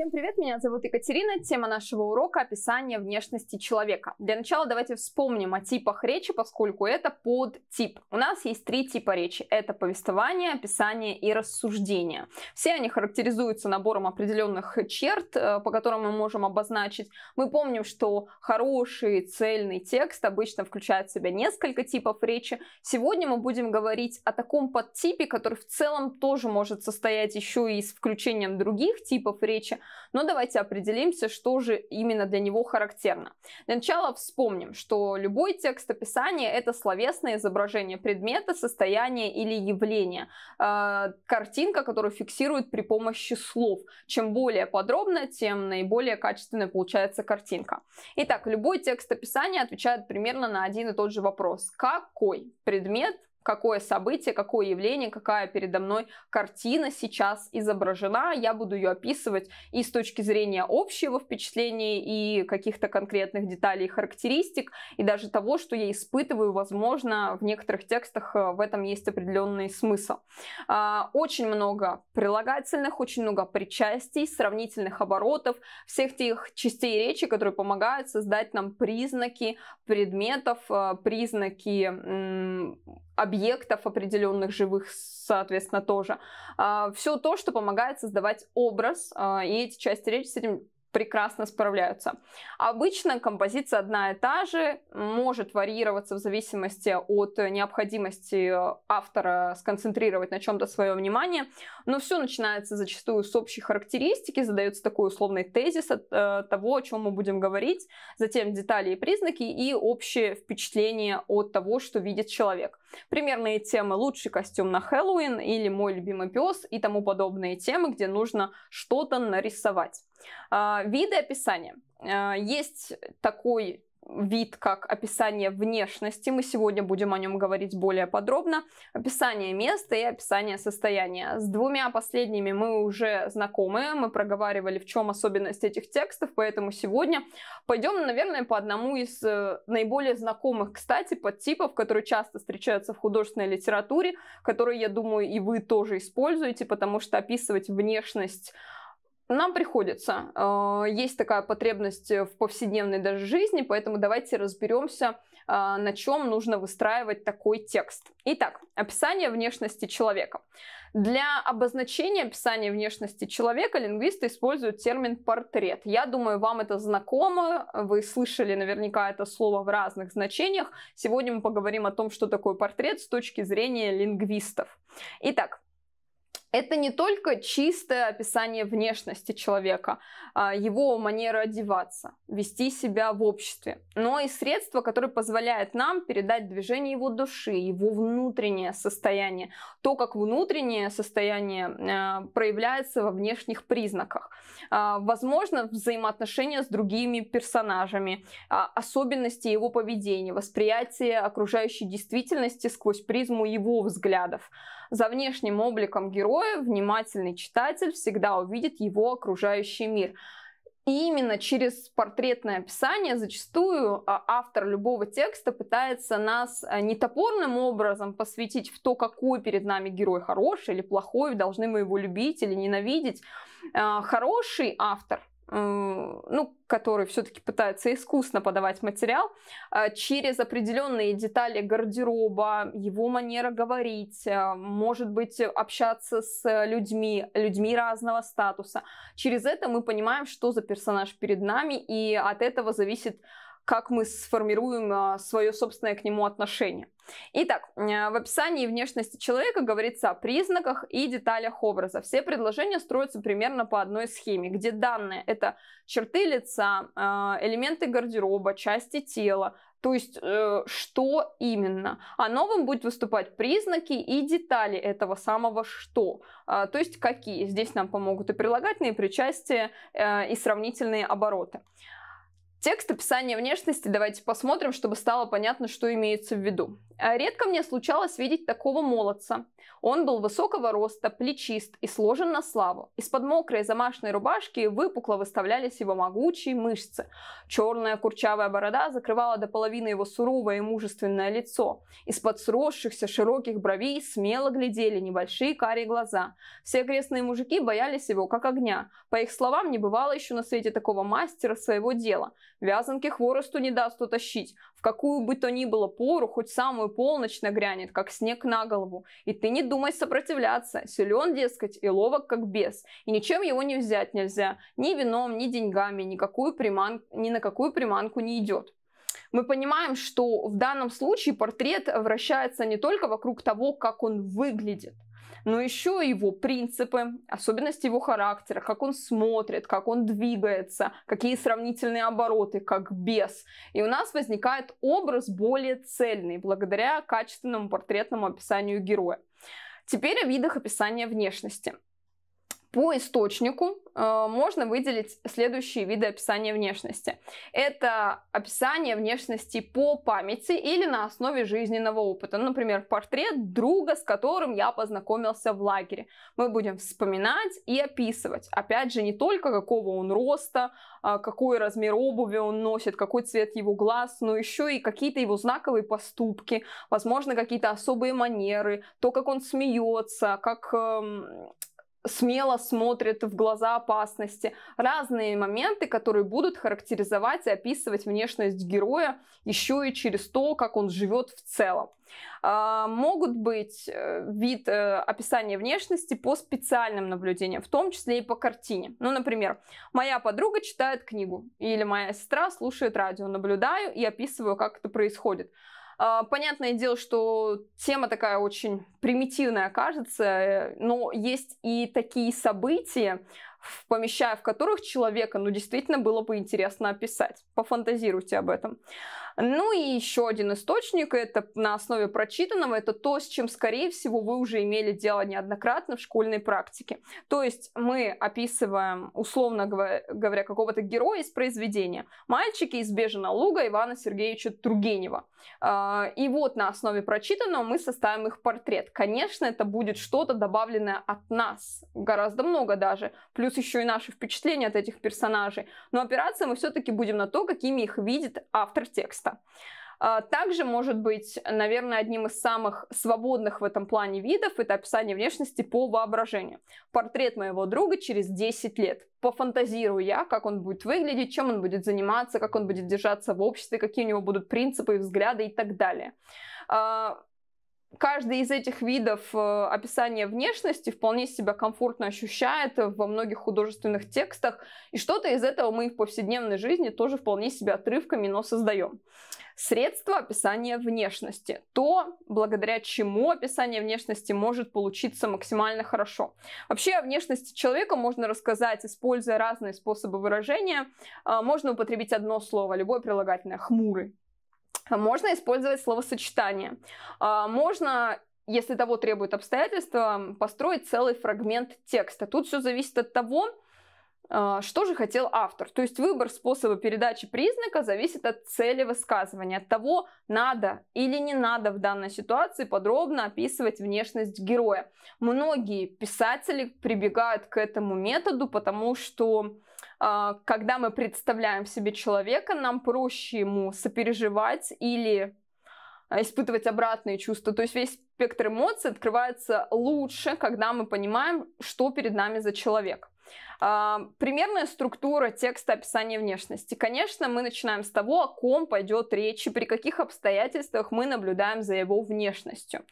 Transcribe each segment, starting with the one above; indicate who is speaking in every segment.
Speaker 1: Всем привет, меня зовут Екатерина. Тема нашего урока – описание внешности человека. Для начала давайте вспомним о типах речи, поскольку это подтип. У нас есть три типа речи. Это повествование, описание и рассуждение. Все они характеризуются набором определенных черт, э, по которым мы можем обозначить. Мы помним, что хороший цельный текст обычно включает в себя несколько типов речи. Сегодня мы будем говорить о таком подтипе, который в целом тоже может состоять еще и с включением других типов речи, но давайте определимся, что же именно для него характерно. Для начала вспомним, что любой текст описания – это словесное изображение предмета, состояния или явления. А, картинка, которую фиксируют при помощи слов. Чем более подробно, тем наиболее качественная получается картинка. Итак, любой текст описания отвечает примерно на один и тот же вопрос. Какой предмет какое событие, какое явление, какая передо мной картина сейчас изображена. Я буду ее описывать и с точки зрения общего впечатления, и каких-то конкретных деталей, характеристик, и даже того, что я испытываю, возможно, в некоторых текстах э, в этом есть определенный смысл. А, очень много прилагательных, очень много причастий, сравнительных оборотов, всех тех частей речи, которые помогают создать нам признаки предметов, э, признаки объектов, объектов определенных живых, соответственно, тоже. А, Все то, что помогает создавать образ, а, и эти части речи с этим прекрасно справляются. Обычно композиция одна и та же, может варьироваться в зависимости от необходимости автора сконцентрировать на чем-то свое внимание, но все начинается зачастую с общей характеристики, задается такой условный тезис от э, того, о чем мы будем говорить, затем детали и признаки и общее впечатление от того, что видит человек. Примерные темы «Лучший костюм на Хэллоуин» или «Мой любимый пес» и тому подобные темы, где нужно что-то нарисовать. А, виды описания. А, есть такой вид как описание внешности, мы сегодня будем о нем говорить более подробно, описание места и описание состояния. С двумя последними мы уже знакомы, мы проговаривали, в чем особенность этих текстов, поэтому сегодня пойдем, наверное, по одному из э, наиболее знакомых, кстати, подтипов, которые часто встречаются в художественной литературе, которые, я думаю, и вы тоже используете, потому что описывать внешность нам приходится. Э, есть такая потребность в повседневной даже жизни, поэтому давайте разберемся, а, на чем нужно выстраивать такой текст. Итак, описание внешности человека. Для обозначения описания внешности человека лингвисты используют термин портрет. Я думаю, вам это знакомо, вы слышали наверняка это слово в разных значениях. Сегодня мы поговорим о том, что такое портрет с точки зрения лингвистов. Итак, это не только чистое описание внешности человека, а его манера одеваться, вести себя в обществе, но и средство, которое позволяет нам передать движение его души, его внутреннее состояние, то, как внутреннее состояние а, проявляется во внешних признаках. А, возможно, взаимоотношения с другими персонажами, особенности его поведения, восприятие окружающей действительности сквозь призму его взглядов. За внешним обликом героя внимательный читатель всегда увидит его окружающий мир. И именно через портретное описание зачастую а, автор любого текста пытается нас а, не топорным образом посвятить в то, какой перед нами герой хороший или плохой, должны мы его любить или ненавидеть. А, хороший автор ну, который все-таки пытается искусно подавать материал, а, через определенные детали гардероба, его манера говорить, а, может быть, общаться с людьми, людьми разного статуса. Через это мы понимаем, что за персонаж перед нами, и от этого зависит как мы сформируем а, свое собственное к нему отношение. Итак, э, в описании внешности человека говорится о признаках и деталях образа. Все предложения строятся примерно по одной схеме, где данные — это черты лица, а, элементы гардероба, части тела, то есть, э, что именно? А новым будет выступать признаки и детали этого самого что. Э, то есть, какие. Здесь нам помогут и прилагательные, и причастия, э, и сравнительные обороты. Текст описания внешности давайте посмотрим, чтобы стало понятно, что имеется в виду. А, редко мне случалось видеть такого молодца. Он был высокого роста, плечист и сложен на славу. Из-под мокрой замашной рубашки выпукло выставлялись его могучие мышцы. Черная курчавая борода закрывала до половины его суровое и мужественное лицо. Из-под сросшихся широких бровей смело глядели небольшие карие глаза. Все крестные мужики боялись его как огня. По их словам, не бывало еще на свете такого мастера своего дела. Вязанки хворосту не даст утащить. В какую бы то ни было пору, хоть самую полночь нагрянет, как снег на голову. И ты не думай сопротивляться. Силен, дескать, и ловок, как бес. И ничем его не взять нельзя. Ни вином, ни деньгами, никакую приман... ни на какую приманку не идет мы понимаем, что в данном случае портрет вращается не только вокруг того, как он выглядит, но еще его принципы, особенности его характера, как он смотрит, как он двигается, какие сравнительные обороты, как без И у нас возникает образ более цельный благодаря качественному портретному описанию героя. Теперь о видах описания внешности. По источнику э, можно выделить следующие виды описания внешности. Это описание внешности по памяти или на основе жизненного опыта. Ну, например, портрет друга, с которым я познакомился в лагере. Мы будем вспоминать и описывать. Опять же, не только какого он роста, э, какой размер обуви он носит, какой цвет его глаз, но еще и какие-то его знаковые поступки, возможно, какие-то особые манеры, то, как он смеется, как... Э, смело смотрит в глаза опасности. Разные моменты, которые будут характеризовать и описывать внешность героя еще и через то, как он живет в целом. А, могут быть э, вид э, описания внешности по специальным наблюдениям, в том числе и по картине. Ну, например, моя подруга читает книгу, или моя сестра слушает радио, наблюдаю и описываю, как это происходит. А, понятное дело, что тема такая очень примитивная кажется, э, но есть и такие события, помещая в которых человека, ну, действительно было бы интересно описать. Пофантазируйте об этом. Ну и еще один источник, это на основе прочитанного, это то, с чем, скорее всего, вы уже имели дело неоднократно в школьной практике. То есть мы описываем, условно говоря, какого-то героя из произведения. Мальчики из Бежина луга Ивана Сергеевича Тургенева. А, и вот на основе прочитанного мы составим их портрет. Конечно, это будет что-то добавленное от нас, гораздо много даже. Плюс еще и наши впечатления от этих персонажей. Но опираться мы все-таки будем на то, какими их видит автор текста место. А, также может быть, наверное, одним из самых свободных в этом плане видов это описание внешности по воображению. Портрет моего друга через 10 лет. Пофантазирую я, как он будет выглядеть, чем он будет заниматься, как он будет держаться в обществе, какие у него будут принципы и взгляды и так далее. А, каждый из этих видов э, описания внешности вполне себя комфортно ощущает во многих художественных текстах, и что-то из этого мы в повседневной жизни тоже вполне себя отрывками, но создаем. Средство описания внешности. То, благодаря чему описание внешности может получиться максимально хорошо. Вообще о внешности человека можно рассказать, используя разные способы выражения. А, можно употребить одно слово, любое прилагательное, хмурый можно использовать словосочетание. А, можно если того требуют обстоятельства, построить целый фрагмент текста. Тут все зависит от того, а, что же хотел автор? То есть выбор способа передачи признака зависит от цели высказывания, от того, надо или не надо в данной ситуации подробно описывать внешность героя. Многие писатели прибегают к этому методу, потому что а, когда мы представляем себе человека, нам проще ему сопереживать или а, испытывать обратные чувства. То есть весь спектр эмоций открывается лучше, когда мы понимаем, что перед нами за человек. А, примерная структура текста описания внешности. Конечно, мы начинаем с того, о ком пойдет речь и при каких обстоятельствах мы наблюдаем за его внешностью.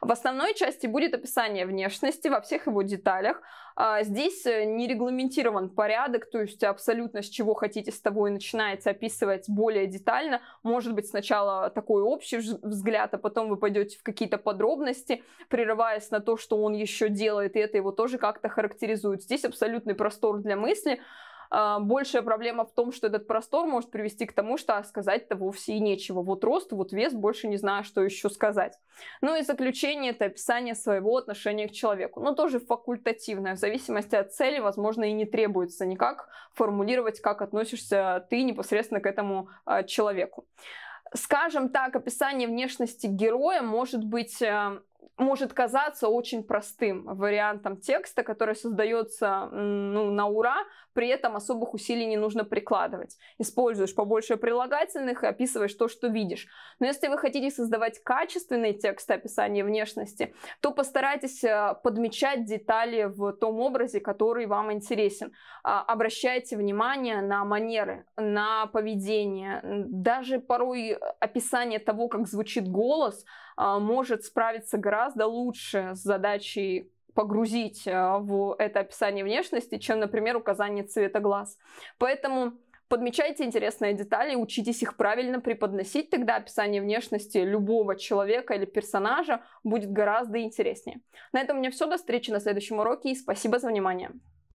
Speaker 1: В основной части будет описание внешности во всех его деталях. А, здесь э, не регламентирован порядок, то есть абсолютно с чего хотите, с того и начинается описывать более детально. Может быть, сначала такой общий взгляд, а потом вы пойдете в какие-то подробности, прерываясь на то, что он еще делает, и это его тоже как-то характеризует. Здесь абсолютный просто простор для мысли. А, большая проблема в том, что этот простор может привести к тому, что а, сказать-то вовсе и нечего. Вот рост, вот вес, больше не знаю, что еще сказать. Ну и заключение – это описание своего отношения к человеку. Но тоже факультативное, в зависимости от цели, возможно, и не требуется никак формулировать, как относишься ты непосредственно к этому а, человеку. Скажем так, описание внешности героя может быть может казаться очень простым вариантом текста, который создается ну, на ура, при этом особых усилий не нужно прикладывать. Используешь побольше прилагательных и описываешь то, что видишь. Но если вы хотите создавать качественный текст описания внешности, то постарайтесь э, подмечать детали в том образе, который вам интересен. А, обращайте внимание на манеры, на поведение, даже порой описание того, как звучит голос – а, может справиться гораздо лучше с задачей погрузить а, в это описание внешности, чем, например, указание цвета глаз. Поэтому подмечайте интересные детали, учитесь их правильно преподносить, тогда описание внешности любого человека или персонажа будет гораздо интереснее. На этом у меня все, до встречи на следующем уроке и спасибо за внимание.